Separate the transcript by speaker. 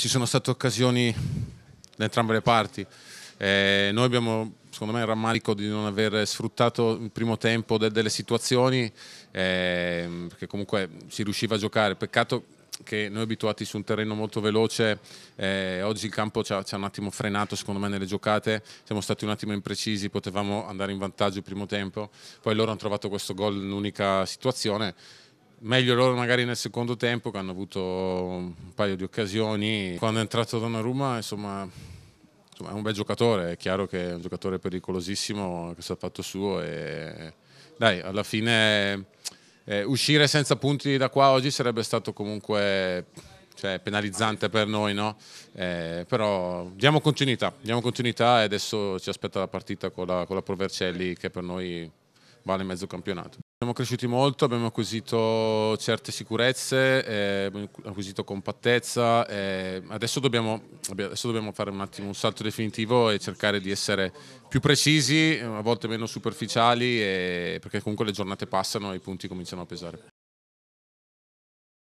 Speaker 1: ci sono state occasioni da entrambe le parti. Eh, noi abbiamo, secondo me, il rammarico di non aver sfruttato il primo tempo de delle situazioni, eh, perché comunque si riusciva a giocare. Peccato che noi abituati su un terreno molto veloce, eh, oggi il campo ci ha, ci ha, un attimo frenato secondo me nelle giocate, siamo stati un attimo imprecisi, potevamo andare in vantaggio il primo tempo, poi loro hanno trovato questo gol in un'unica situazione meglio loro magari nel secondo tempo che hanno avuto un paio di occasioni. Quando è entrato Donnarumma, insomma, insomma è un bel giocatore, è chiaro che è un giocatore pericolosissimo che si è fatto suo e dai, alla fine eh, uscire senza punti da qua oggi sarebbe stato comunque cioè, penalizzante per noi, no? Eh, però diamo continuità, diamo continuità e adesso ci aspetta la partita con la, con la Provercelli che per noi vale mezzo campionato. Siamo cresciuti molto, abbiamo acquisito certe sicurezze, eh, abbiamo acquisito compattezza, eh, adesso, dobbiamo, adesso, dobbiamo, fare un attimo un salto definitivo e cercare di essere più precisi, a volte meno superficiali, e, eh, perché comunque le giornate passano e i punti cominciano a pesare.